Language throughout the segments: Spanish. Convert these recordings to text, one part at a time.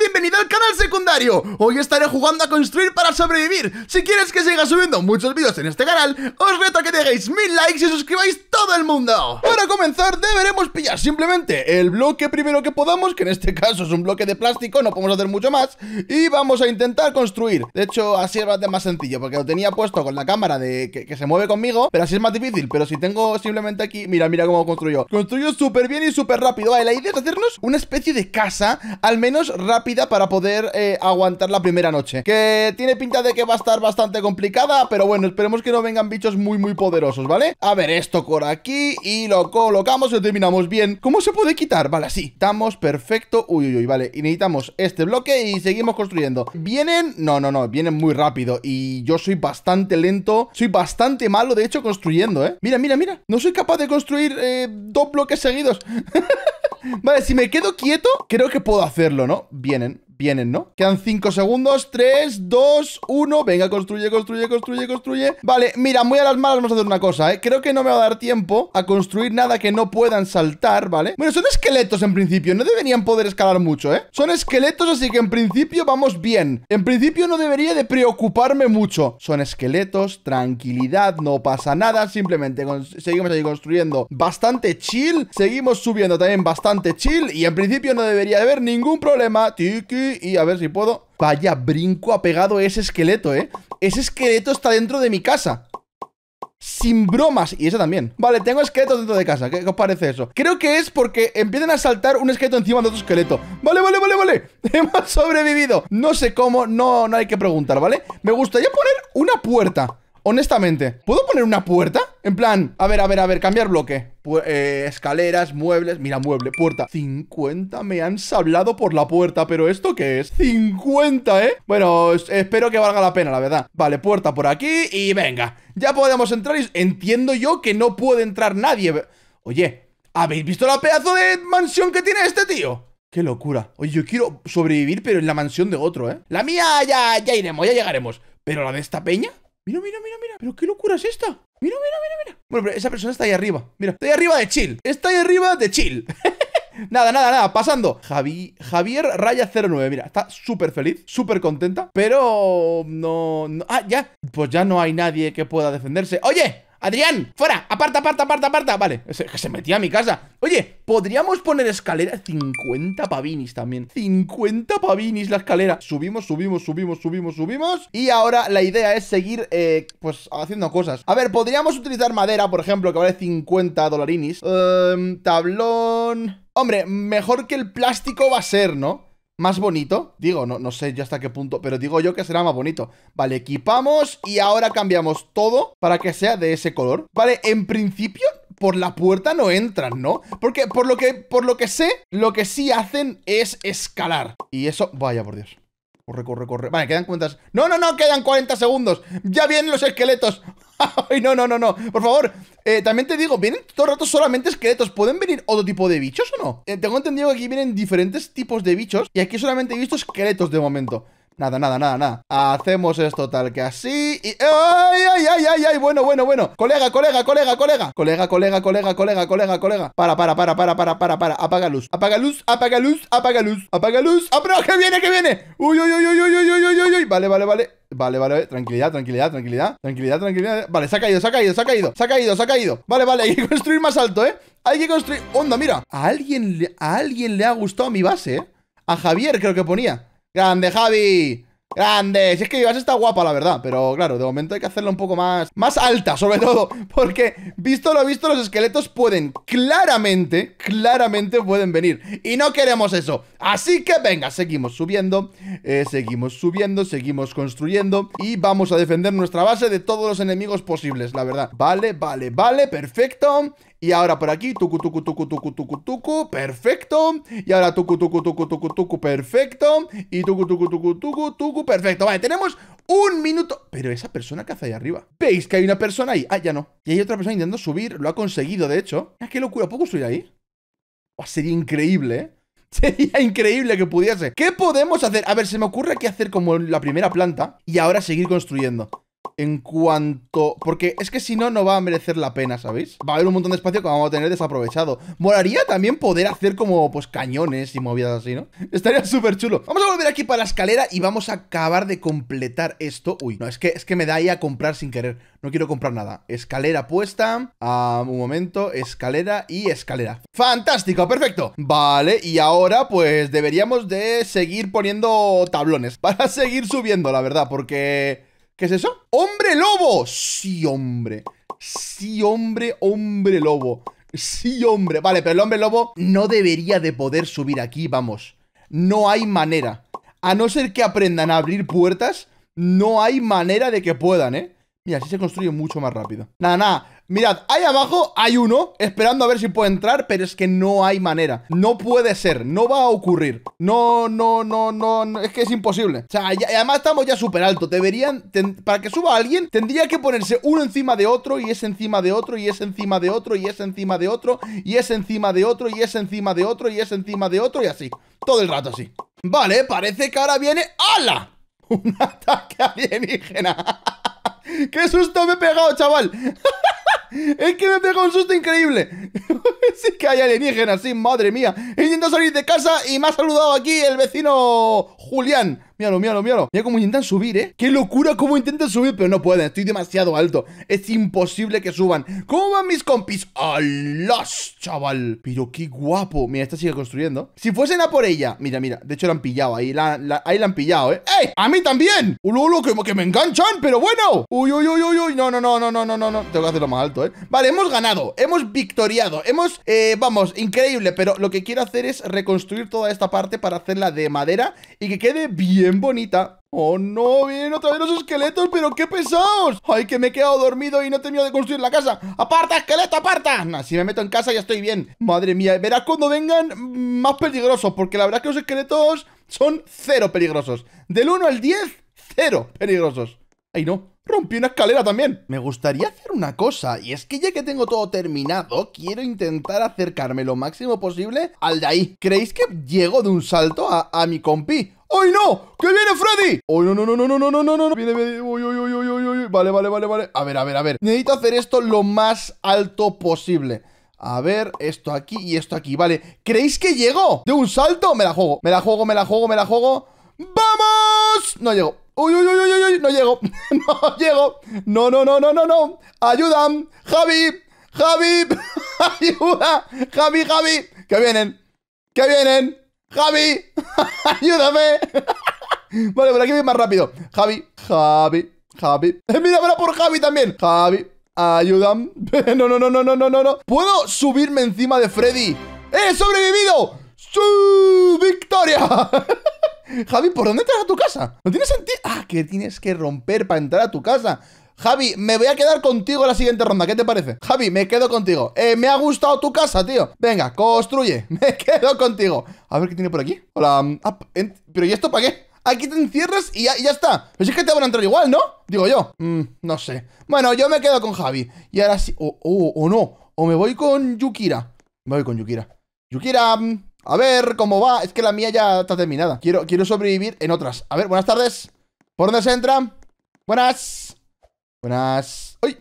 Bienvenido al canal secundario Hoy estaré jugando a construir para sobrevivir Si quieres que siga subiendo muchos vídeos en este canal Os reto a que dejéis mil likes y suscribáis todo el mundo Para comenzar deberemos pillar simplemente el bloque primero que podamos Que en este caso es un bloque de plástico, no podemos hacer mucho más Y vamos a intentar construir De hecho así es bastante más sencillo Porque lo tenía puesto con la cámara de que, se mueve conmigo Pero así es más difícil Pero si tengo simplemente aquí, mira, mira cómo construyo Construyo súper bien y súper rápido la idea es hacernos una especie de casa Al menos rápido para poder eh, aguantar la primera noche Que tiene pinta de que va a estar bastante complicada Pero bueno, esperemos que no vengan bichos muy muy poderosos, ¿vale? A ver, esto por aquí y lo colocamos y terminamos bien ¿Cómo se puede quitar? Vale, así Estamos perfecto Uy, uy, uy, vale Y necesitamos este bloque y seguimos construyendo Vienen... No, no, no Vienen muy rápido Y yo soy bastante lento Soy bastante malo, de hecho, construyendo, ¿eh? Mira, mira, mira No soy capaz de construir eh, dos bloques seguidos Vale, si me quedo quieto, creo que puedo hacerlo, ¿no? Vienen, vienen, ¿no? Quedan 5 segundos. 3, 2, 1. Venga, construye, construye, construye, construye. Vale, mira, muy a las malas vamos a hacer una cosa, ¿eh? Creo que no me va a dar tiempo a construir nada que no puedan saltar, ¿vale? Bueno, son esqueletos en principio. No deberían poder escalar mucho, ¿eh? Son esqueletos, así que en principio vamos bien. En principio no debería de preocuparme mucho. Son esqueletos, tranquilidad, no pasa nada. Simplemente seguimos ahí construyendo bastante chill. Seguimos subiendo también bastante chill. Y en principio no debería de haber ningún problema. Tiki, y a ver si puedo. Vaya brinco ha pegado ese esqueleto, ¿eh? Ese esqueleto está dentro de mi casa. Sin bromas, y eso también Vale, tengo esqueletos dentro de casa, ¿Qué, os parece eso? Creo que es porque empiezan a saltar un esqueleto encima de otro esqueleto Vale, vale, vale, vale Hemos sobrevivido No sé cómo, no, no hay que preguntar, ¿vale? Me gustaría poner una puerta Honestamente, ¿puedo poner una puerta? En plan, a ver, a ver, a ver, cambiar bloque. Eh, escaleras, muebles. Mira, mueble, puerta. 50 me han sablado por la puerta, pero ¿esto qué es? 50, ¿eh? Bueno, espero que valga la pena, la verdad. Vale, puerta por aquí y venga. Ya podemos entrar y entiendo yo que no puede entrar nadie. Oye, ¿habéis visto la pedazo de mansión que tiene este tío? Qué locura. Oye, yo quiero sobrevivir, pero en la mansión de otro, ¿eh? La mía ya, ya iremos, ya llegaremos. Pero la de esta peña. Mira, mira, mira, mira. Pero qué locura es esta. Mira, mira, mira, mira. Bueno, pero esa persona está ahí arriba. Mira, está ahí arriba de chill. Está ahí arriba de chill. Nada, nada, nada, pasando Javi, Javier Raya 09, mira, está súper feliz, súper contenta Pero no, no, Ah, ya, pues ya no hay nadie que pueda defenderse ¡Oye! Adrián, fuera, aparta, aparta, aparta, aparta. Vale, se, se metía a mi casa. Oye, podríamos poner escalera. 50 pavinis también. 50 pavinis la escalera. Subimos, subimos, subimos, subimos, subimos. Y ahora la idea es seguir, eh, pues, haciendo cosas. A ver, podríamos utilizar madera, por ejemplo, que vale 50 dolarinis. Em, tablón. Hombre, mejor que el plástico va a ser, ¿no? más bonito. Digo, no, no sé yo hasta qué punto, pero digo yo que será más bonito. Vale, equipamos y ahora cambiamos todo para que sea de ese color. Vale, en principio por la puerta no entran, ¿no? Porque por lo que, por lo que sé, lo que sí hacen es escalar. Y eso, vaya por Dios. Corre, corre, corre. Vale, quedan cuentas. ¡No, no, no! ¡Quedan 40 segundos! ¡Ya vienen los esqueletos! ¡Ay, no, no, no, no! Por favor, eh, también te digo, vienen todo el rato solamente esqueletos. ¿Pueden venir otro tipo de bichos o no? Eh, tengo entendido que aquí vienen diferentes tipos de bichos y aquí solamente he visto esqueletos de momento. Nada, nada, nada, nada. Hacemos esto tal que así y... ¡Ay, ay, ay, ay, ay! Bueno, bueno, bueno. Colega, colega, colega, colega. Colega, colega, colega, colega, colega, colega. Para, para, para, para, para, para, para. Apaga luz. Apaga luz, apaga luz, apaga luz, apaga luz. ¡Ah, que viene, que viene! ¡Uy, uy, uy, uy, uy, uy, Vale, vale, vale. Vale, vale, tranquilidad, tranquilidad, tranquilidad Tranquilidad, tranquilidad Vale, se ha caído, se ha caído, se ha caído Se ha caído, se ha caído Vale, vale, hay que construir más alto, ¿eh? Hay que construir... Onda, mira A alguien, a alguien le ha gustado mi base, ¿eh? A Javier creo que ponía Grande, Javi. Grande. Si es que llevas está guapa, la verdad. Pero claro, de momento hay que hacerlo un poco más, más alta, sobre todo. Porque, visto lo visto, los esqueletos pueden claramente, claramente pueden venir. Y no queremos eso. Así que venga, seguimos subiendo. Eh, seguimos subiendo, seguimos construyendo. Y vamos a defender nuestra base de todos los enemigos posibles, la verdad. Vale, vale, vale. Perfecto. Y ahora por aquí, tucu, tucu, tucu, tucu, tucu, tucu, perfecto. Y ahora tucu, tucu, tucu, tucu, tucu, perfecto. Y tucu, tucu, tucu, tucu, tucu, perfecto. Vale, tenemos un minuto. Pero esa persona que hace ahí arriba. ¿Veis que hay una persona ahí? Ah, ya no. Y hay otra persona intentando subir. Lo ha conseguido, de hecho. Ah, qué locura. ¿Puedo subir ahí? sería increíble, Sería increíble que pudiese. ¿Qué podemos hacer? A ver, se me ocurre aquí hacer como la primera planta y ahora seguir construyendo en cuanto... Porque es que si no, no va a merecer la pena, ¿sabéis? Va a haber un montón de espacio que vamos a tener desaprovechado. Moraría también poder hacer como, pues, cañones y movidas así, ¿no? Estaría súper chulo. Vamos a volver aquí para la escalera y vamos a acabar de completar esto. Uy, no, es que, es que me da ahí a comprar sin querer. No quiero comprar nada. Escalera puesta. Ah, un momento. Escalera y escalera. ¡Fantástico! ¡Perfecto! Vale, y ahora, pues, deberíamos de seguir poniendo tablones para seguir subiendo, la verdad, porque... ¿Qué es eso? ¡Hombre lobo! Sí, hombre. Sí, hombre, hombre lobo. Sí, hombre. Vale, pero el hombre lobo no debería de poder subir aquí, vamos. No hay manera. A no ser que aprendan a abrir puertas, no hay manera de que puedan, ¿eh? Mira, así se construye mucho más rápido. Nada, nada. Mirad, ahí abajo hay uno esperando a ver si puede entrar, pero es que no hay manera. No puede ser, no va a ocurrir. No, no, no, no, no es que es imposible. O sea, además estamos ya súper alto. Deberían, para que suba alguien, tendría que ponerse uno encima de otro y es encima de otro y es encima de otro y es encima de otro y es encima de otro y es encima de otro y es encima de otro y así. Todo el rato así. Vale, parece que ahora viene... ¡Hala! Un ataque alienígena. ¡Qué susto me he pegado, chaval! Es que me tengo un susto increíble. sí que hay alienígenas, sí, madre mía. Intento salir de casa y me ha saludado aquí el vecino Julián. Míralo, míralo, míralo. Mira cómo intentan subir, ¿eh? ¡Qué locura cómo intentan subir! Pero no pueden, estoy demasiado alto. Es imposible que suban. ¿Cómo van mis compis? ¡Alas, chaval! Pero qué guapo. Mira, esta sigue construyendo. Si fuesen a por ella. Mira, mira. De hecho, la han pillado. Ahí la, ahí la han pillado, ¿eh? ¡Eh! ¡A mí también! ¡Ulo, ulo! Que, que me enganchan, pero bueno. ¡Uy, uy, uy, uy, uy! No, no, no, no, no, no, no. Tengo que hacerlo más alto, ¿eh? Vale, hemos ganado. Hemos victoriado. Hemos, eh, vamos, increíble. Pero lo que quiero hacer es reconstruir toda esta parte para hacerla de madera y que quede bien bien bonita. ¡Oh, no! ¡Vienen otra vez los esqueletos! ¡Pero qué pesados! ¡Ay, que me he quedado dormido y no he tenido de construir la casa! ¡Aparta, esqueleto, aparta! si me meto en casa ya estoy bien. Madre mía, verás cuando vengan más peligrosos, porque la verdad que los esqueletos son cero peligrosos. Del 1 al 10, cero peligrosos. ¡Ay, no! Rompí una escalera también. Me gustaría hacer una cosa, y es que ya que tengo todo terminado, quiero intentar acercarme lo máximo posible al de ahí. ¿Creéis que llego de un salto a, a mi compi? ¡Ay, no! ¡Que viene Freddy! ¡Uy, no, no, no, no, no, no, no, no, no! Viene, viene, uy, uy, uy, uy, uy, Vale, vale, vale, vale. A ver, a ver, a ver. Necesito hacer esto lo más alto posible. A ver, esto aquí y esto aquí, vale ¿Creéis que llego? ¿De un salto? Me la juego, me la juego, me la juego, me la juego ¡Vamos! No llego Uy, uy, uy, uy, uy, no llego No llego, no, no, no, no, no, no Ayudan. Javi Javi, ayuda Javi, Javi, que vienen Que vienen ¡Javi! ¡Ayúdame! vale, por aquí voy más rápido. Javi, Javi, Javi. Eh, ¡Mira, ahora por Javi también! Javi, ayúdame. no, no, no, no, no, no, no. ¿Puedo subirme encima de Freddy? ¡He sobrevivido! ¡Su victoria! Javi, ¿por dónde entras a tu casa? No tiene sentido. Ah, que tienes que romper para entrar a tu casa. Javi, me voy a quedar contigo en la siguiente ronda. ¿Qué te parece? Javi, me quedo contigo. Eh, me ha gustado tu casa, tío. Venga, construye. Me quedo contigo. A ver qué tiene por aquí. Hola. Mm, ah, pero ¿y esto para qué? Aquí te encierras y ya, está. Pero si es que te van a entrar igual, ¿no? Digo yo. Mmm, no sé. Bueno, yo me quedo con Javi. Y ahora sí. O no. O me voy con Yukira. Me voy con Yukira. Yukira. Mm, a ver cómo va. Es que la mía ya está terminada. Quiero, quiero sobrevivir en otras. A ver, buenas tardes. ¿Por dónde se entra? Buenas. Buenas. ¡Uy!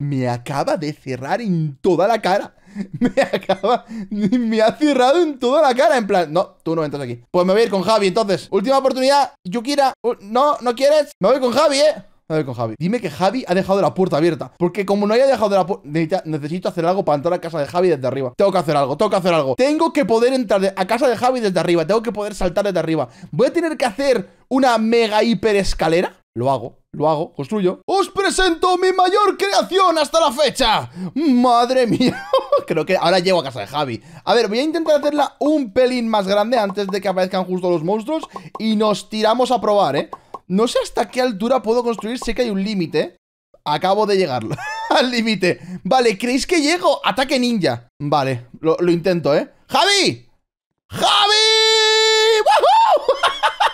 Me acaba de cerrar en toda la cara. Me acaba. Me ha cerrado en toda la cara. En plan, no, tú no entras aquí. Pues me voy a ir con Javi entonces. Última oportunidad. Yukira. no, no quieres. Me voy con Javi, eh. Me voy con Javi. Dime que Javi ha dejado la puerta abierta. Porque como no haya dejado la puerta. Necesito hacer algo para entrar a casa de Javi desde arriba. Tengo que hacer algo, tengo que hacer algo. Tengo que poder entrar a casa de Javi desde arriba. Tengo que poder saltar desde arriba. Voy a tener que hacer una mega hiper escalera. Lo hago, lo hago, construyo. ¡Os presento mi mayor creación hasta la fecha! ¡Madre mía! Creo que ahora llego a casa de Javi. A ver, voy a intentar hacerla un pelín más grande antes de que aparezcan justo los monstruos y nos tiramos a probar, ¿eh? No sé hasta qué altura puedo construir, sé que hay un límite. Acabo de llegar al límite. Vale, ¿creéis que llego? Ataque ninja. Vale, lo, intento, ¿eh? ¡Javi! ¡Javi!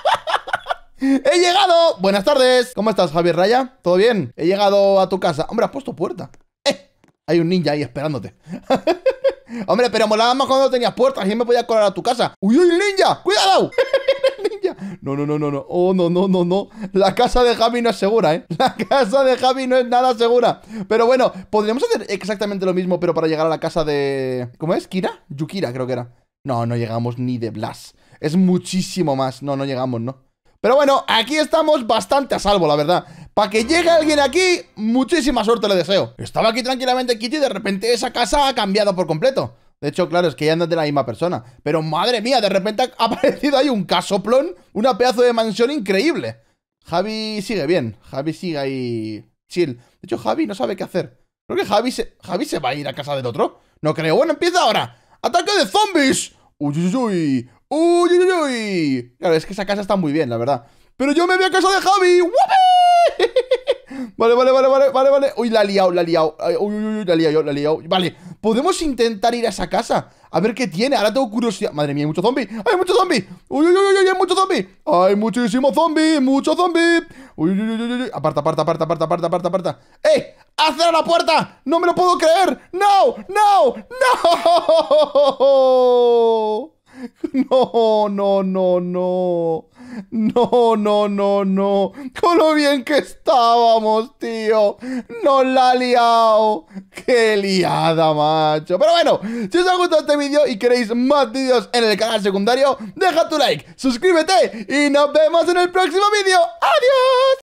¡He llegado! Buenas tardes. ¿Cómo estás, Javier Raya? ¿Todo bien? He llegado a tu casa. Hombre, has puesto puerta. ¡Eh! Hay un ninja ahí esperándote. Hombre, pero molaba más cuando tenías puertas y me podía colar a tu casa. ¡Uy, uy, ninja! ¡Cuidado! ninja. No, no, no, no, no. Oh, no, no, no, no. La casa de Javi no es segura, ¿eh? La casa de Javi no es nada segura. Pero bueno, podríamos hacer exactamente lo mismo, pero para llegar a la casa de. ¿Cómo es? ¿Kira? Yukira, creo que era. No, no llegamos ni de Blas. Es muchísimo más. No, no llegamos, ¿no? Pero bueno, aquí estamos bastante a salvo, la verdad. Para que llegue alguien aquí, muchísima suerte le deseo. Estaba aquí tranquilamente Kitty y de repente esa casa ha cambiado por completo. De hecho, claro, es que ya andas de la misma persona. Pero madre mía, de repente ha aparecido ahí un casoplón, una pedazo de mansión increíble. Javi sigue bien. Javi sigue ahí chill. De hecho, Javi no sabe qué hacer. Creo que Javi se, Javi se va a ir a casa del otro. No creo. Bueno, empieza ahora. ¡Ataque de zombies! ¡Uy, uy, uy! ¡Uy, uy, uy! Claro, es que esa casa está muy bien, la verdad. Pero yo me voy a casa de Javi. Vale, vale, vale, vale, vale, vale. Uy, la he liado, la he liado. Uy, uy, uy, la he liado, la he liado. Vale, podemos intentar ir a esa casa. A ver qué tiene. Ahora tengo curiosidad. Madre mía, hay mucho zombie. ¡Hay mucho zombie! ¡Uy, uy, uy, uy! hay mucho zombie! ¡Hay muchísimo zombie! ¡Mucho zombie! ¡Uy, uy, uy, uy! Aparta, aparta, aparta, aparta, aparta, aparta, aparta. ¡Eh! a la puerta! ¡No me lo puedo creer! ¡No! ¡No! ¡No! No, no, no, no. No, no, no, no. Con lo bien que estábamos, tío. No la ha liado. Qué liada, macho. Pero bueno, si os ha gustado este vídeo y queréis más vídeos en el canal secundario, deja tu like, suscríbete y nos vemos en el próximo vídeo. ¡Adiós!